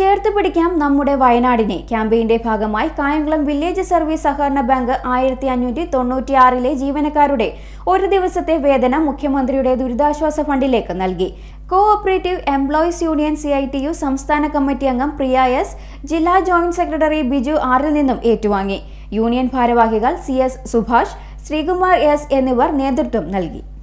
ചേർത്ത് പിടിക്കാം നമ്മുടെ വയനാടിനെ ക്യാമ്പയിന്റെ ഭാഗമായി കായംകുളം വില്ലേജ് സർവീസ് സഹകരണ ബാങ്ക് ആയിരത്തി അഞ്ഞൂറ്റി തൊണ്ണൂറ്റിയാറിലെ ജീവനക്കാരുടെ ഒരു ദിവസത്തെ വേതനം മുഖ്യമന്ത്രിയുടെ ദുരിതാശ്വാസ ഫണ്ടിലേക്ക് നൽകി cooperative employees union C I T U സംസ്ഥാന കമ്മിറ്റി അംഗം പ്രിയ എസ് ജില്ലാ ജോയിന്റ് സെക്രട്ടറി ബിജു ആറിൽ നിന്നും ഏറ്റുവാങ്ങി യൂണിയൻ ഭാരവാഹികൾ C S Subhash Sreekumar S എന്നിവർ നേതൃത്വം നൽകി